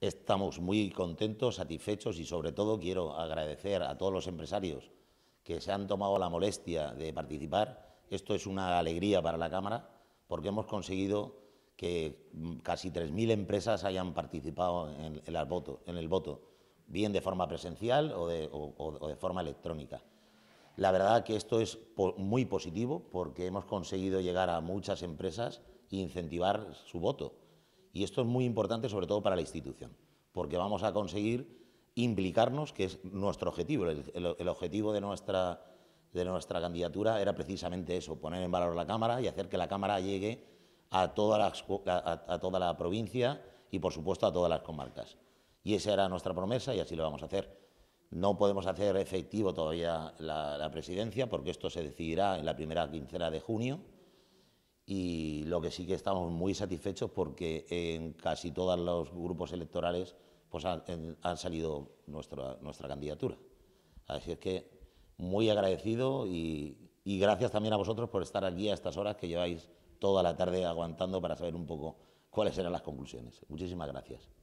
Estamos muy contentos, satisfechos y sobre todo quiero agradecer a todos los empresarios que se han tomado la molestia de participar. Esto es una alegría para la Cámara porque hemos conseguido que mm, casi 3.000 empresas hayan participado en, el voto, bien de forma presencial o de, o de forma electrónica. La verdad que esto es muy positivo porque hemos conseguido llegar a muchas empresas e incentivar su voto. Y esto es muy importante, sobre todo para la institución, porque vamos a conseguir implicarnos, que es nuestro objetivo. El, objetivo de nuestra, candidatura era precisamente eso, poner en valor la Cámara y hacer que la Cámara llegue a toda la, provincia y, por supuesto, a todas las comarcas. Y esa era nuestra promesa y así lo vamos a hacer. No podemos hacer efectivo todavía la presidencia porque esto se decidirá en la primera quincena de junio y lo que sí que estamos muy satisfechos porque en casi todos los grupos electorales pues han, salido nuestra, nuestra candidatura. Así es que muy agradecido y, y, gracias también a vosotros por estar aquí a estas horas que lleváis toda la tarde aguantando para saber un poco cuáles eran las conclusiones. Muchísimas gracias.